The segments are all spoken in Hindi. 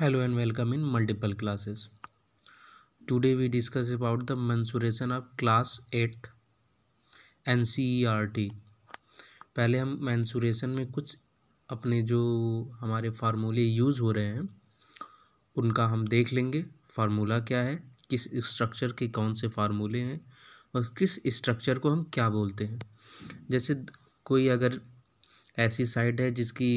hello and welcome in multiple classes today we discuss about the mensuration of class R T e पहले हम मैंसूरेशन में कुछ अपने जो हमारे फार्मूले यूज़ हो रहे हैं उनका हम देख लेंगे फार्मूला क्या है किस स्ट्रक्चर के कौन से फार्मूले हैं और किस स्ट्रक्चर को हम क्या बोलते हैं जैसे कोई अगर ऐसी साइड है जिसकी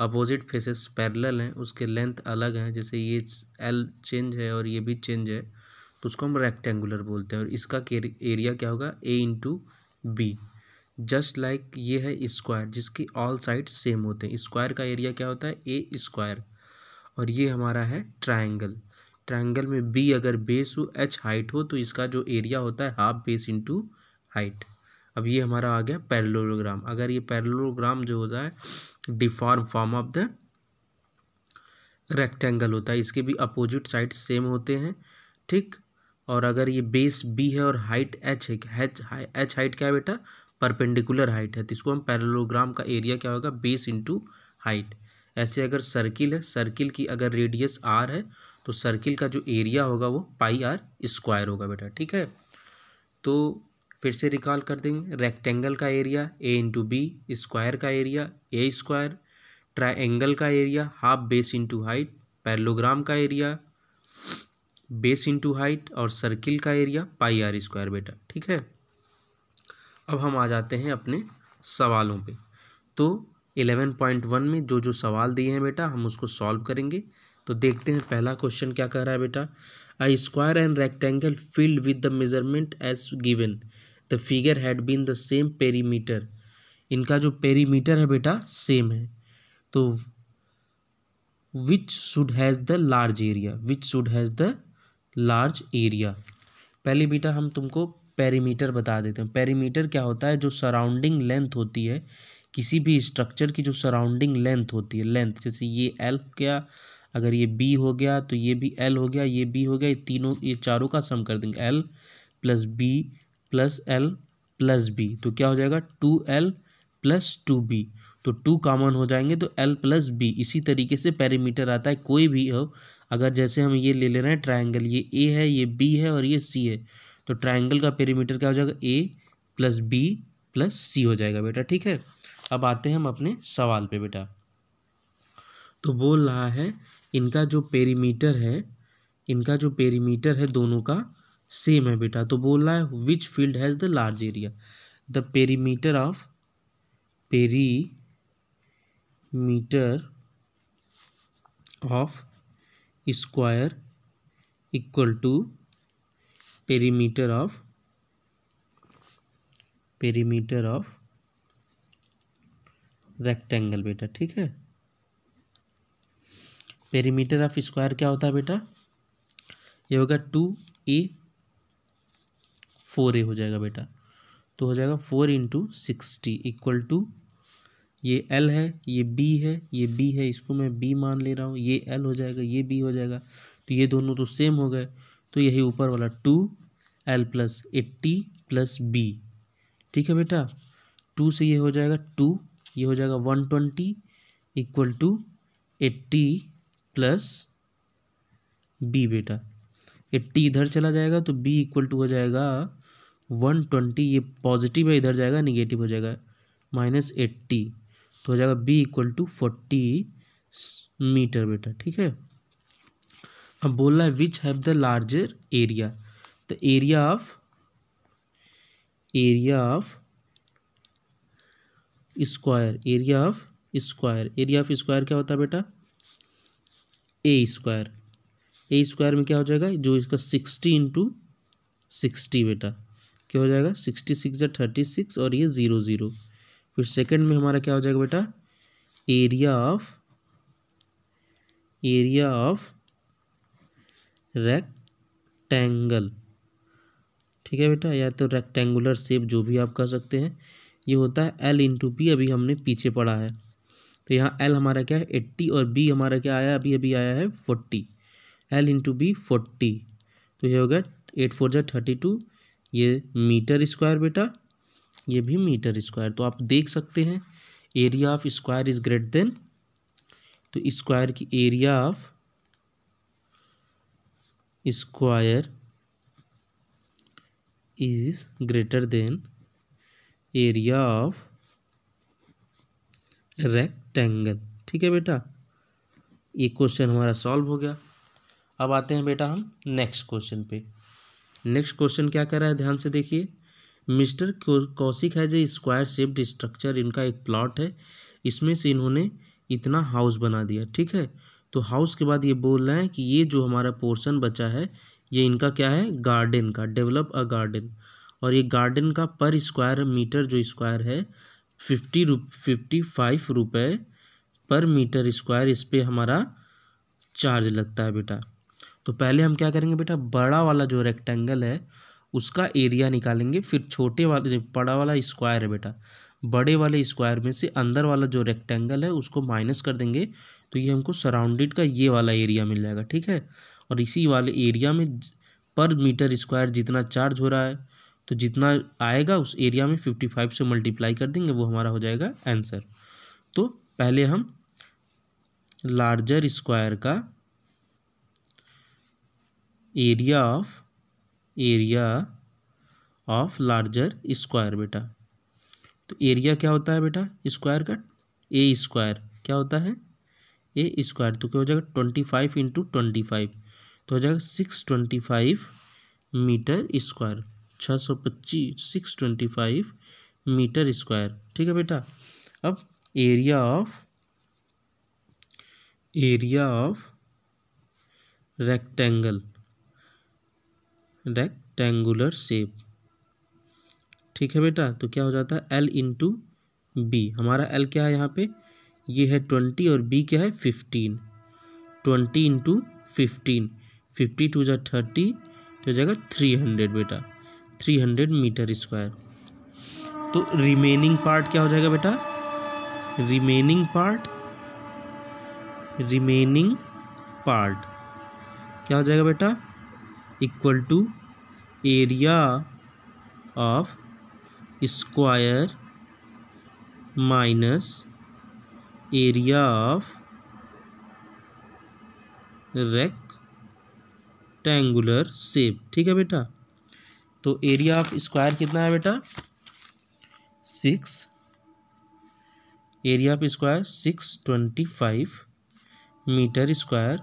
अपोजिट फेसेस पैरेलल हैं उसके लेंथ अलग हैं जैसे ये एल चेंज है और ये भी चेंज है तो उसको हम रेक्टेंगुलर बोलते हैं और इसका एरिया क्या होगा A into B just like ये है स्क्वायर जिसकी ऑल साइड सेम होते हैं स्क्वायर का एरिया क्या होता है ए स्क्वायर और ये हमारा है ट्राइंगल ट्राइंगल में बी अगर बेस हो एच हाइट हो तो इसका जो एरिया होता है हाफ बेस इंटू हाइट अब ये हमारा आ गया पैरलोग्राम अगर ये पैरलोग्राम जो होता है deform form of the rectangle होता है इसके भी अपोजिट साइड सेम होते हैं ठीक और अगर ये बेस बी है और हाइट एच है एच एच हाइट क्या है बेटा परपेंडिकुलर हाइट है तो इसको हम पैरलोग्राम का एरिया क्या होगा बेस इंटू हाइट ऐसे अगर सर्किल है सर्किल की अगर रेडियस आर है तो सर्किल का जो एरिया होगा वो पाई आर स्क्वायर होगा बेटा ठीक है तो फिर से रिकॉल कर देंगे रेक्टेंगल का area A into B square का एरिया ए स्क्वायर ट्राइंगल का area half base into height parallelogram का एरिया बेस इंटू हाइट और सर्किल का एरिया पाई आर स्क्वायर बेटा ठीक है अब हम आ जाते हैं अपने सवालों पे तो एलेवन पॉइंट वन में जो जो सवाल दिए हैं बेटा हम उसको सॉल्व करेंगे तो देखते हैं पहला क्वेश्चन क्या कह रहा है बेटा I square and rectangle field with the measurement as given the figure had been the same perimeter इनका जो पेरीमीटर है बेटा सेम है तो which should has the large area which should has the large area पहले बेटा हम तुमको पेरीमीटर बता देते हैं पेरीमीटर क्या होता है जो सराउंडिंग लेंथ होती है किसी भी स्ट्रक्चर की जो सराउंडिंग लेंथ होती है लेंथ जैसे ये एल क्या अगर ये बी हो गया तो ये भी एल हो गया ये बी हो गया ये तीनों ये चारों का सम कर देंगे L plus B plus L plus B तो क्या हो जाएगा two L plus two B तो टू कॉमन हो जाएंगे तो एल प्लस बी इसी तरीके से पैरीमीटर आता है कोई भी हो अगर जैसे हम ये ले ले रहे हैं ट्राइंगल ये ए है ये बी है और ये सी है तो ट्राइंगल का पेरीमीटर क्या हो जाएगा A plus B plus C हो जाएगा बेटा ठीक है अब आते हैं हम अपने सवाल पे बेटा तो बोल रहा है इनका जो पेरीमीटर है इनका जो पेरीमीटर है दोनों का सेम है बेटा तो बोल रहा है which field has the large area the perimeter of perimeter of square equal to perimeter of perimeter of rectangle बेटा ठीक है पेरीमीटर ऑफ स्क्वायर क्या होता है बेटा ये होगा टू ए फोर ए हो जाएगा बेटा तो हो जाएगा four into sixty equal to ये एल है ये बी है ये बी है इसको मैं बी मान ले रहा हूँ ये एल हो जाएगा ये बी हो जाएगा तो ये दोनों तो सेम हो गए तो यही ऊपर वाला two L plus eighty plus B ठीक है बेटा टू से ये हो जाएगा टू ये हो जाएगा one twenty equal to eighty plus B बेटा ये टी इधर चला जाएगा तो बी इक्वल टू हो जाएगा वन ट्वेंटी ये पॉजिटिव है इधर जाएगा निगेटिव हो जाएगा माइनस एट्टी तो हो जाएगा B equal to forty metre बेटा ठीक है अब बोल रहा है which have the larger area the area of area of square area of square area of square क्या होता है बेटा ए स्क्वायर ए स्क्वायर में क्या हो जाएगा जो इसका सिक्सटी इंटू सिक्सटी बेटा क्या हो जाएगा सिक्सटी सिक्स या थर्टी सिक्स और ये ज़ीरो ज़ीरो फिर सेकंड में हमारा क्या हो जाएगा बेटा area of area of rectangle ठीक है बेटा या तो रेक्टेंगुलर सेप जो भी आप कह सकते हैं ये होता है एल इंटू पी अभी हमने पीछे पढ़ा है तो यहाँ एल हमारा क्या है एट्टी और बी हमारा क्या आया अभी अभी आया है forty L into B forty तो ये हो गया एट फोर जै थर्टी टू ये मीटर स्क्वायर बेटा ये भी मीटर स्क्वायर तो आप देख सकते हैं area of square is greater than तो स्क्वायर की area of square is greater than area of rectangle ठीक है बेटा ये क्वेश्चन हमारा सॉल्व हो गया अब आते हैं बेटा हम नेक्स्ट क्वेश्चन पे नेक्स्ट क्वेश्चन क्या कर रहा है ध्यान से देखिए मिस्टर कौशिक है जो स्क्वायर शेप्ड स्ट्रक्चर इनका एक प्लॉट है इसमें से इन्होंने इतना हाउस बना दिया ठीक है तो हाउस के बाद ये बोल रहे हैं कि ये जो हमारा पोर्शन बचा है ये इनका क्या है गार्डन का डेवलप अ गार्डन और ये गार्डन का पर स्क्वायर मीटर जो स्क्वायर है फिफ्टी रुप फिफ्टी फाइव रुपये पर मीटर स्क्वायर इस पर हमारा चार्ज लगता है बेटा तो पहले हम क्या करेंगे बेटा बड़ा वाला जो रेक्टेंगल है उसका एरिया निकालेंगे फिर छोटे वाले बड़ा वाला स्क्वायर है बेटा बड़े वाले स्क्वायर में से अंदर वाला जो रेक्टेंगल है उसको माइनस कर देंगे तो ये हमको सराउंडेड का ये वाला एरिया मिल जाएगा ठीक है और इसी वाले एरिया में पर मीटर स्क्वायर जितना चार्ज हो रहा है तो जितना आएगा उस एरिया में फिफ्टी फाइव से मल्टीप्लाई कर देंगे वो हमारा हो जाएगा आंसर तो पहले हम लार्जर स्क्वायर का area of area of larger square बेटा तो एरिया क्या होता है बेटा स्क्वायर का ए स्क्वायर क्या होता है ए स्क्वायर तो क्या हो जाएगा twenty five into twenty five तो हो जाएगा six twenty five metre square छः सौ पच्चीस six twenty five metre square ठीक है बेटा अब area of area of rectangle rectangular shape ठीक है बेटा तो क्या हो जाता है एल इंटू बी हमारा एल क्या है यहाँ पे ये है ट्वेंटी और बी क्या है fifteen twenty into fifteen fifty two जा थर्टी तो हो जाएगा थ्री हंड्रेड बेटा थ्री हंड्रेड मीटर स्क्वायर तो रिमेनिंग पार्ट क्या हो जाएगा बेटा रिमेनिंग पार्ट रिमेनिंग पार्ट क्या हो जाएगा बेटा equal to area of square minus area of rectangular shape ठीक है बेटा तो एरिया ऑफ स्क्वायर कितना है बेटा six area of square six twenty five metre square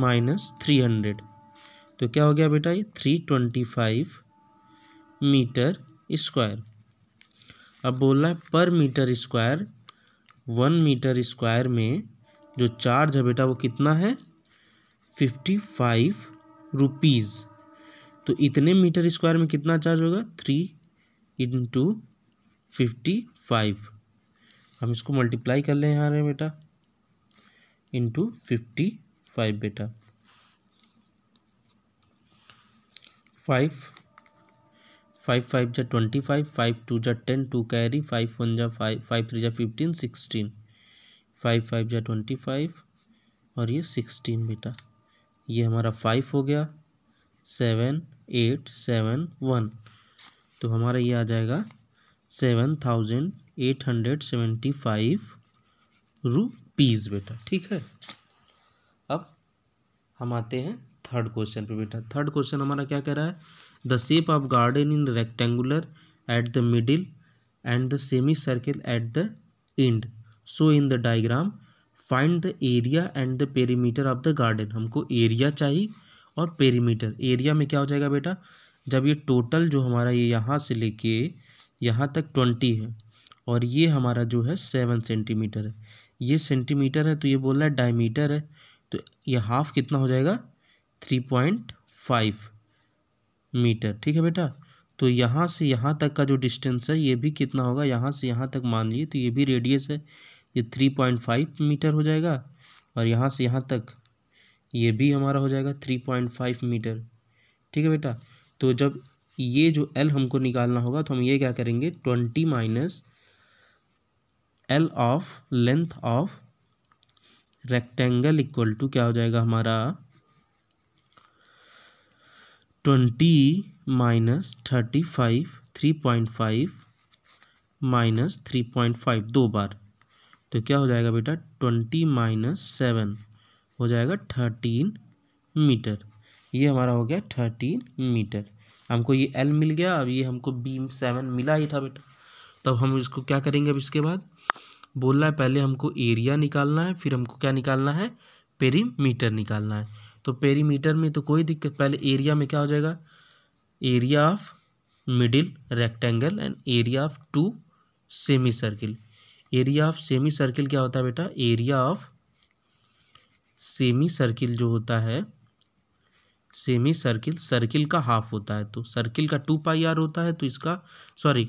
minus three hundred तो क्या हो गया बेटा ये three twenty five metre square अब बोल रहा है per metre square one metre square में जो चार्ज है बेटा वो कितना है फिफ्टी फाइव रुपीज़ तो इतने मीटर स्क्वायर में कितना चार्ज होगा थ्री इंटू फिफ्टी फाइव हम इसको मल्टीप्लाई कर लें यहाँ रहे बेटा इंटू फिफ्टी फाइव बेटा फाइव फाइव फाइव जा ट्वेंटी फाइव फाइव टू जा ten two carry five one जा फाइव फाइव थ्री जा फिफ्टीन सिक्सटीन फाइव फाइव जा ट्वेंटी फाइव और ये सिक्सटीन बेटा ये हमारा फाइव हो गया सेवन एट सेवन वन तो हमारा ये आ जाएगा seven thousand eight hundred seventy five rupees बेटा ठीक है अब हम आते हैं थर्ड क्वेश्चन पे बेटा थर्ड क्वेश्चन हमारा क्या कह रहा है the shape of garden in rectangular at the middle and the semi circle at the end so in the diagram find the area and the perimeter of the garden हमको एरिया चाहिए और पेरीमीटर एरिया में क्या हो जाएगा बेटा जब ये टोटल जो हमारा ये यहाँ से लेके यहाँ तक ट्वेंटी है और ये हमारा जो है सेवन सेंटीमीटर है ये सेंटीमीटर है तो ये बोल रहा है डायमीटर है तो ये हाफ कितना हो जाएगा थ्री पॉइंट फाइव मीटर ठीक है बेटा तो यहाँ से यहाँ तक का जो डिस्टेंस है ये भी कितना होगा यहाँ से यहाँ तक मान लीजिए तो ये भी रेडियस है ये थ्री पॉइंट फाइव मीटर हो जाएगा और यहाँ से यहाँ तक ये भी हमारा हो जाएगा थ्री पॉइंट फाइव मीटर ठीक है बेटा तो जब ये जो एल हमको निकालना होगा तो हम ये क्या करेंगे twenty minus L of length of rectangle equal to क्या हो जाएगा हमारा twenty minus thirty five three point five minus three point five दो बार तो क्या हो जाएगा बेटा ट्वेंटी माइनस सेवन हो जाएगा थर्टीन मीटर ये हमारा हो गया थर्टीन मीटर हमको ये एल मिल गया अब ये हमको बीम सेवन मिला ही था बेटा तब हम इसको क्या करेंगे अब इसके बाद बोलना है पहले हमको एरिया निकालना है फिर हमको क्या निकालना है पेरीमीटर निकालना है तो पेरीमीटर में तो कोई दिक्कत पहले एरिया में क्या हो जाएगा area of middle rectangle and area of two semi circle area of semi circle क्या होता है बेटा एरिया ऑफ सेमी सर्किल जो होता है सेमी सर्किल सर्किल का हाफ होता है तो सर्किल का टू पाई आर होता है तो इसका सॉरी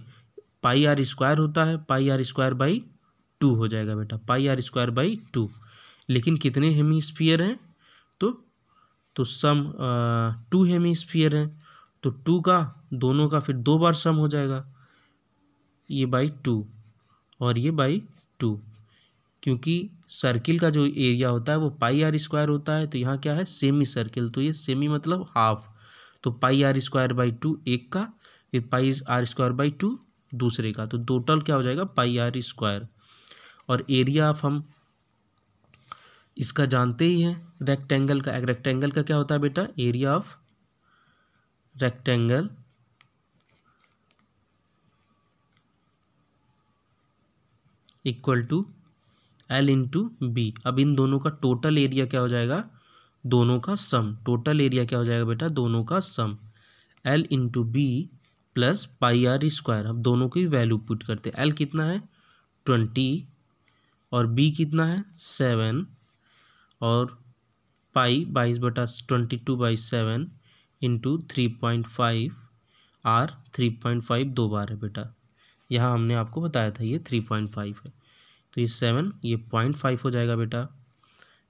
पाई आर स्क्वायर होता है pi R square by two हो जाएगा बेटा pi R square by two लेकिन कितने हेमीस्फीयर हैं तो तो सम टू हेमीस्फीयर हैं तो टू का दोनों का फिर दो बार सम हो जाएगा ये बाई टू और ये बाई टू क्योंकि सर्किल का जो एरिया होता है वो पाई आर स्क्वायर होता है तो यहाँ क्या है सेमी सर्किल तो ये सेमी मतलब हाफ तो pi R square by two एक का फिर pi R square by two दूसरे का तो टोटल क्या हो जाएगा पाई आर स्क्वायर और एरिया ऑफ हम इसका जानते ही हैं रेक्टेंगल का रेक्टेंगल का क्या होता है बेटा area of rectangle equal to L into B अब इन दोनों का टोटल एरिया क्या हो जाएगा दोनों का सम टोटल एरिया क्या हो जाएगा बेटा दोनों का sum L into B plus pi R square अब दोनों की वैल्यू पुट करते हैं एल कितना है ट्वेंटी और बी कितना है सेवन और पाई बाईस बटा twenty two by seven into three point five R three point five दो बार है बेटा यहाँ हमने आपको बताया था ये थ्री पॉइंट फाइव है तो ये सेवन ये पॉइंट फाइव हो जाएगा बेटा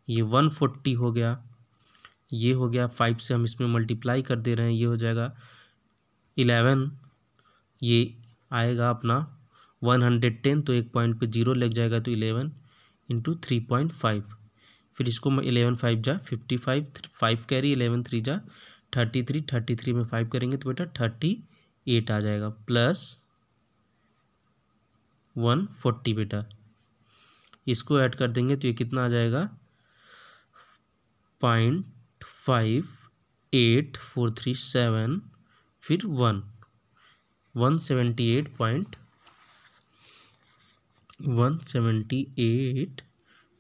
ये वन फोर्टी हो गया ये हो गया फाइव से हम इसमें मल्टीप्लाई कर दे रहे हैं ये हो जाएगा इलेवन ये आएगा अपना वन हंड्रेड टेन तो एक पॉइंट पे जीरो लग जाएगा तो eleven into three point five फिर इसको मैं इलेवन फाइव जा fifty five five carry eleven three जा थर्टी थ्री थर्टी थ्री में फाइव करेंगे तो बेटा थर्टी एट आ जाएगा प्लस वन फोर्टी बेटा इसको ऐड कर देंगे तो ये कितना आ जाएगा point five eight four three seven फिर one one seventy eight point one seventy eight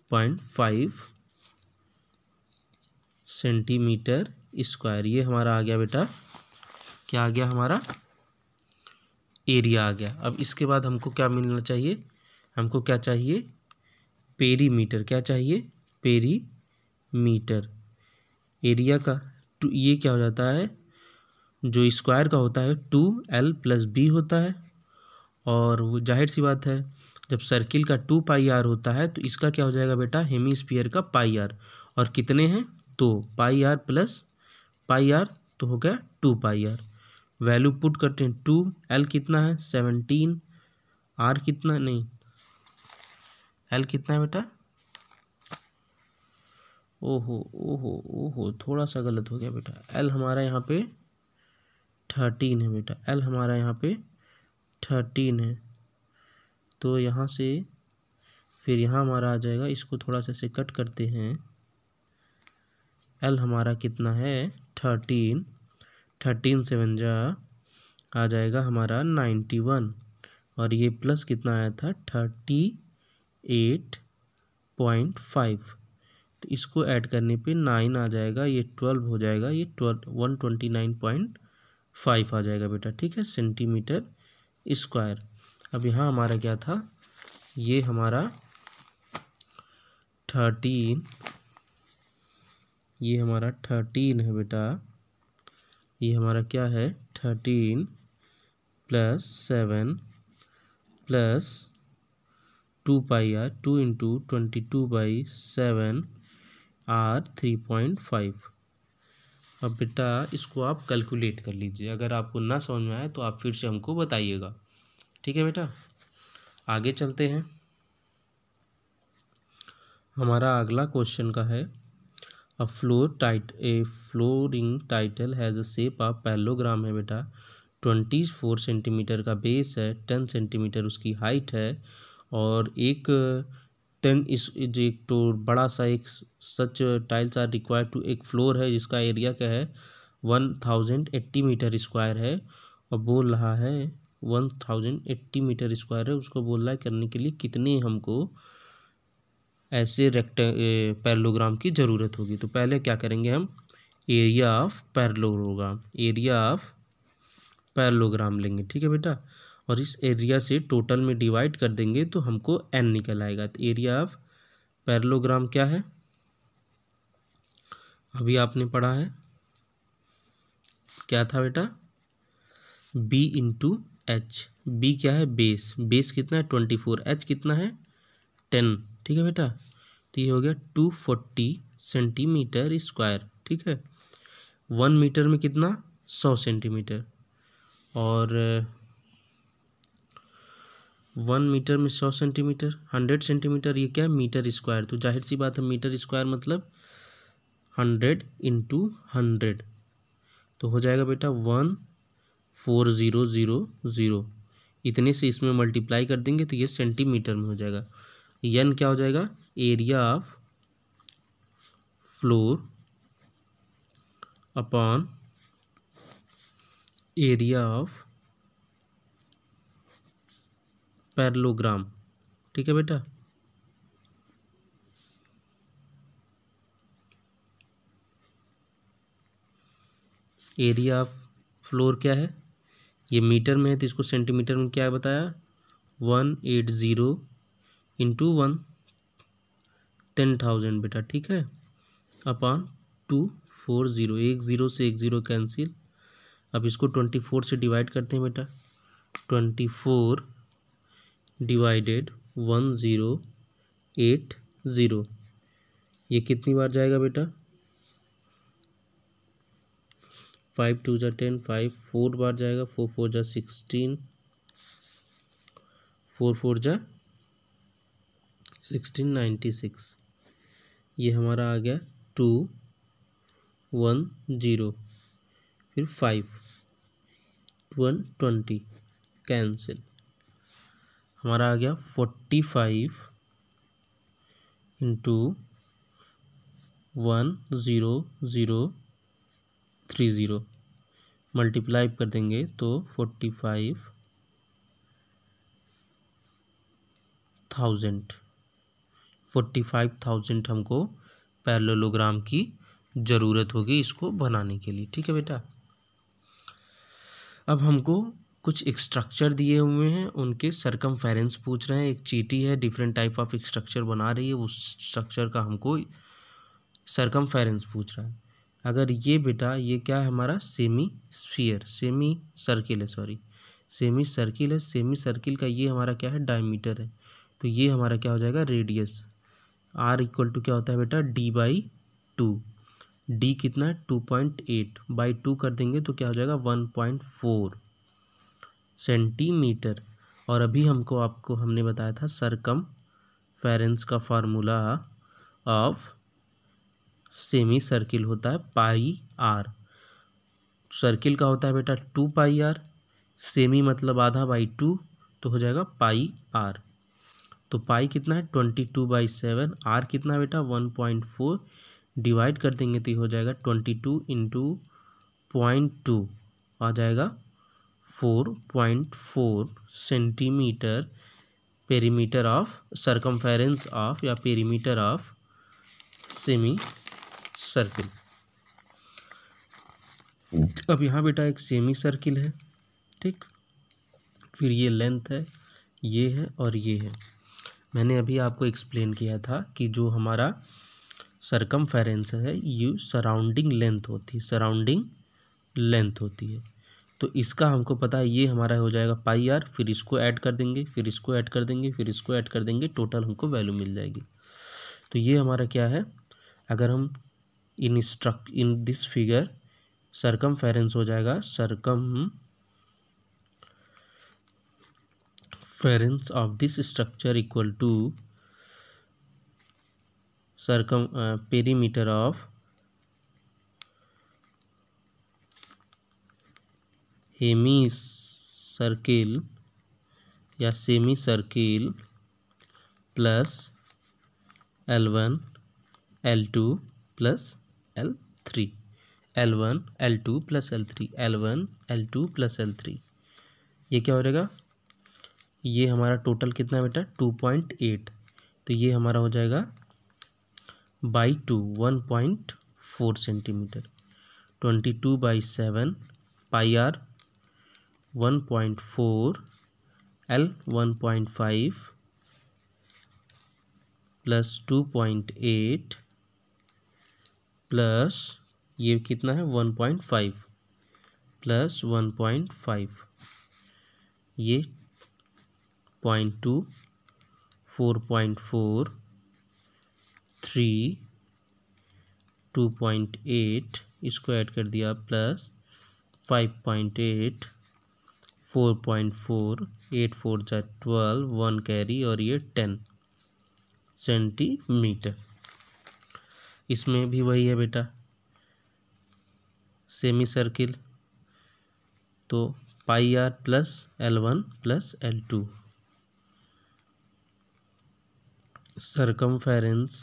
point five centimetre square ये हमारा आ गया बेटा क्या आ गया हमारा एरिया आ गया अब इसके बाद हमको क्या मिलना चाहिए हमको क्या चाहिए पेरीमीटर क्या चाहिए पेरीमीटर एरिया का टू ये क्या हो जाता है जो स्क्वायर का होता है टू एल प्लस बी होता है और वो जाहिर सी बात है जब सर्किल का टू पाई आर होता है तो इसका क्या हो जाएगा बेटा हेमी स्पीयर का पाई आर और कितने हैं दो तो, pi R plus pi R तो हो गया two pi R value put करते हैं टू एल कितना है सेवनटीन आर कितना नहीं एल कितना है बेटा ओहो ओहो ओहो थोड़ा सा गलत हो गया बेटा एल हमारा यहाँ पे थर्टीन है बेटा एल हमारा यहाँ पे थर्टीन है तो यहाँ से फिर यहाँ हमारा आ जाएगा इसको थोड़ा सा से कट करते हैं एल हमारा कितना है थर्टीन थर्टीन सेवन जा आ जाएगा हमारा नाइन्टी वन और ये प्लस कितना आया था थर्टी एट पॉइंट फाइव तो इसको ऐड करने पे नाइन आ जाएगा ये ट्वेल्व हो जाएगा ये twelve one twenty nine point five आ जाएगा बेटा ठीक है सेंटीमीटर स्क्वायर अब यहाँ हमारा क्या था ये हमारा थर्टीन ये हमारा थर्टीन है बेटा ये हमारा क्या है thirteen plus seven plus two pi R two into twenty two by seven R three point five अब बेटा इसको आप कैलकुलेट कर लीजिए अगर आपको ना समझ में आए तो आप फिर से हमको बताइएगा ठीक है बेटा आगे चलते हैं हमारा अगला क्वेश्चन का है a floor tight a flooring title has a shape of parallelogram है बेटा ट्वेंटी फोर सेंटीमीटर का बेस है टेन सेंटीमीटर उसकी हाइट है और एक टेन इस जो एक तो बड़ा सा एक such tiles are required to एक फ्लोर है जिसका एरिया क्या है one thousand eighty metre square है और बोल रहा है one thousand eighty metre square है उसको बोल रहा है करने के लिए कितने हमको ऐसे रेक्ट पैरलोग्राम की ज़रूरत होगी तो पहले क्या करेंगे हम area of parallelogram area of parallelogram लेंगे ठीक है बेटा और इस एरिया से टोटल में डिवाइड कर देंगे तो हमको एन निकल आएगा तो एरिया ऑफ पैरलोग्राम क्या है अभी आपने पढ़ा है क्या था बेटा बी इंटू एच बी क्या है बेस बेस कितना है ट्वेंटी फोर एच कितना है टेन ठीक है बेटा तो ये हो गया टू फोर्टी सेंटीमीटर स्क्वायर ठीक है वन मीटर में कितना सौ सेंटीमीटर और वन मीटर में सौ सेंटीमीटर हंड्रेड सेंटीमीटर ये क्या है मीटर स्क्वायर तो जाहिर सी बात है मीटर स्क्वायर मतलब हंड्रेड इंटू हंड्रेड तो हो जाएगा बेटा one four zero zero zero इतने से इसमें मल्टीप्लाई कर देंगे तो ये सेंटीमीटर में हो जाएगा यन क्या हो जाएगा area of floor upon area of parallelogram ठीक है बेटा एरिया ऑफ फ्लोर क्या है ये मीटर में है तो इसको सेंटीमीटर में क्या बताया one eight zero into one ten thousand बेटा ठीक है अपॉन टू फोर ज़ीरो एक ज़ीरो से एक ज़ीरो कैंसिल अब इसको ट्वेंटी फोर से डिवाइड करते हैं बेटा twenty four divided one zero eight zero ये कितनी बार जाएगा बेटा फाइव टू ज़ा टेन फाइव फोर बार जाएगा फोर फोर ज़ा सिक्सटीन फोर फोर ज़ा सिक्सटीन नाइन्टी सिक्स ये हमारा आ गया टू वन ज़ीरो फिर फाइव वन ट्वेंटी कैंसिल हमारा आ गया forty five into one zero zero three zero multiply कर देंगे तो forty five thousand forty five thousand हमको पैरलोग्राम की ज़रूरत होगी इसको बनाने के लिए ठीक है बेटा अब हमको कुछ स्ट्रक्चर दिए हुए हैं उनके सरकम पूछ रहे हैं एक चीटी है डिफरेंट टाइप ऑफ स्ट्रक्चर बना रही है उस स्ट्रक्चर का हमको सरकम पूछ रहा है अगर ये बेटा ये क्या है हमारा सेमी स्फीयर सेमी सर्किल है सॉरी सेमी सर्किल है सेमी सर्किल का ये हमारा क्या है डायमीटर है तो ये हमारा क्या हो जाएगा रेडियस आर इक्वल टू क्या होता है बेटा डी बाई टू डी कितना है two point eight by two कर देंगे तो क्या हो जाएगा वन पॉइंट फोर सेंटीमीटर और अभी हमको आपको हमने बताया था सरकम फेरेंस का फार्मूला ऑफ सेमी सर्किल होता है पाई आर सर्किल का होता है बेटा टू पाई आर सेमी मतलब आधा बाई टू तो हो जाएगा पाई आर तो पाई कितना है twenty two by seven R कितना बेटा वन पॉइंट फोर डिवाइड कर देंगे तो हो जाएगा twenty two into point two आ जाएगा four point four centimetre perimeter of circumference of या पेरीमीटर ऑफ सेमी सर्किल अब यहाँ बेटा एक सेमी सर्किल है ठीक फिर ये लेंथ है ये है और ये है मैंने अभी आपको एक्सप्लेन किया था कि जो हमारा सरकम है ये सराउंडिंग लेंथ होती है सराउंडिंग लेंथ होती है तो इसका हमको पता है ये हमारा हो जाएगा पाई आर फिर इसको ऐड कर देंगे फिर इसको ऐड कर देंगे फिर इसको ऐड कर देंगे टोटल हमको वैल्यू मिल जाएगी तो ये हमारा क्या है अगर हम in struck in this figure circum हो जाएगा circumference of this structure equal to circum perimeter of hemi circle या semi circle plus L one L two plus L three L one L two plus L three L one L two plus L three ये क्या हो जाएगा ये हमारा टोटल कितना बेटा टू पॉइंट एट तो ये हमारा हो जाएगा by two one point four centimetre twenty two by seven pi R one point four L one point five plus two point eight plus ये कितना है one point five plus one point five ये point two four point four three two point eight इसको ऐड कर दिया plus five point eight four point four eight four जै ट्वेल्व वन कैरी और ये टेन सेंटीमीटर इसमें भी वही है बेटा सेमी सर्किल तो pi R plus L one plus L two circumference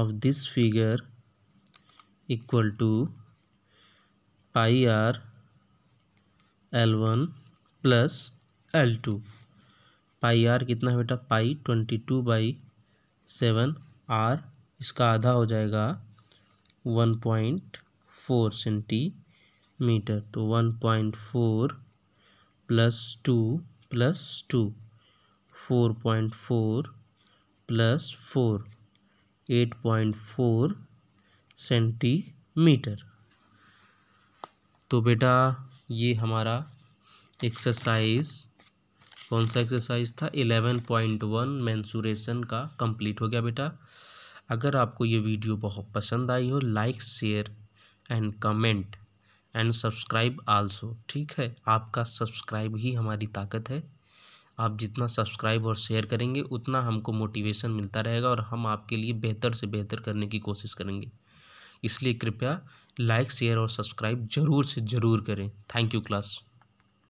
of this figure equal to pi R L one plus L two pi R कितना है बेटा pi twenty two by seven R इसका आधा हो जाएगा वन पॉइंट फोर सेंटीमीटर तो one point four plus two plus two four point four plus four eight point four centimetre तो बेटा ये हमारा एक्सरसाइज कौन सा एक्सरसाइज था एलेवन पॉइंट वन मैंसूरेशन का कंप्लीट हो गया बेटा अगर आपको ये वीडियो बहुत पसंद आई हो like share and comment and subscribe also ठीक है आपका सब्सक्राइब ही हमारी ताकत है आप जितना सब्सक्राइब और शेयर करेंगे उतना हमको मोटिवेशन मिलता रहेगा और हम आपके लिए बेहतर से बेहतर करने की कोशिश करेंगे इसलिए कृपया लाइक शेयर और सब्सक्राइब जरूर से ज़रूर करें थैंक यू क्लास